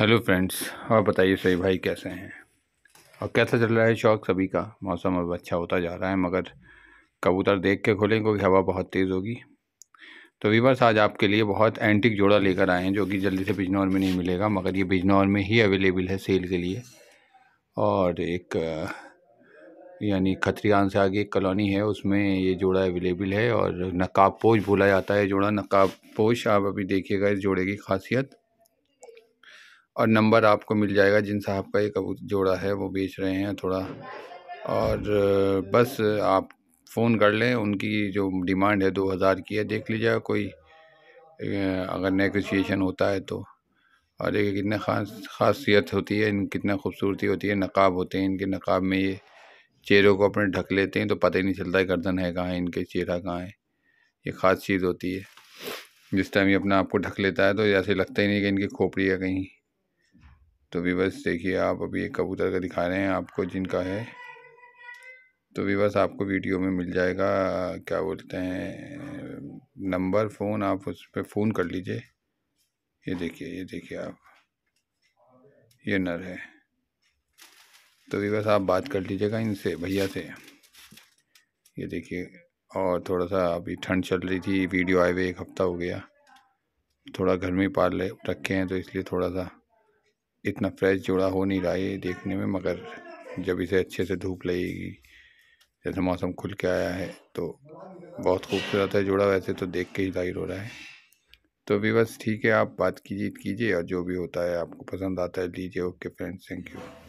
hello friends और बताइए सही भाई कैसे हैं और कैसा चल रहा है शौक सभी का मौसम अब अच्छा होता जा रहा है मगर कबूतर देख के खोलें क्योंकि हवा बहुत तेज़ होगी तो वीवर्स आज आपके लिए बहुत एंटिक जोड़ा लेकर आए हैं जो कि जल्दी से बिजनौर में नहीं मिलेगा मगर ये बिजनौर में ही अवेलेबल है सेल के लिए और एक यानी खतरियान से आगे एक कॉलोनी है उसमें ये जोड़ा अवेलेबल है और नकाब पोश बोला जाता है जोड़ा नकाब पोश आप अभी देखिएगा इस जोड़े की खासियत और नंबर आपको मिल जाएगा जिन साहब का ये कबूतर जोड़ा है वो बेच रहे हैं थोड़ा और बस आप फ़ोन कर लें उनकी जो डिमांड है दो हज़ार की है देख लीजिएगा कोई अगर नेगोशिएशन होता है तो और ये कितना खास खासियत होती है इन कितना खूबसूरती होती है नकाब होते हैं इनके नकाब में ये चेहरों को अपने ढक लेते हैं तो पता ही नहीं चलता है गर्दन है कहाँ है इनके चेहरा कहाँ है ये ख़ास चीज़ होती है जिस टाइम ये अपना आपको ढक लेता है तो ऐसे लगता ही नहीं कि इनकी खोपड़ी है कहीं तो भी बस देखिए आप अभी एक कबूतर का दिखा रहे हैं आपको जिनका है तो भी बस आपको वीडियो में मिल जाएगा क्या बोलते हैं नंबर फ़ोन आप उस पर फ़ोन कर लीजिए ये देखिए ये देखिए आप ये नर है तो भी बस आप बात कर लीजिएगा इनसे भैया से ये देखिए और थोड़ा सा अभी ठंड चल रही थी वीडियो आए हुए एक हफ़्ता हो गया थोड़ा घर में पाल रखे हैं तो इसलिए थोड़ा सा इतना फ्रेश जोड़ा हो नहीं रहा है देखने में मगर जब इसे अच्छे से धूप लगेगी जैसे मौसम खुल के आया है तो बहुत खूबसूरत है जोड़ा वैसे तो देख के ही जाहिर हो रहा है तो भी बस ठीक है आप बात कीजिए कीजिए और जो भी होता है आपको पसंद आता है लीजिए ओके फ्रेंड्स थैंक यू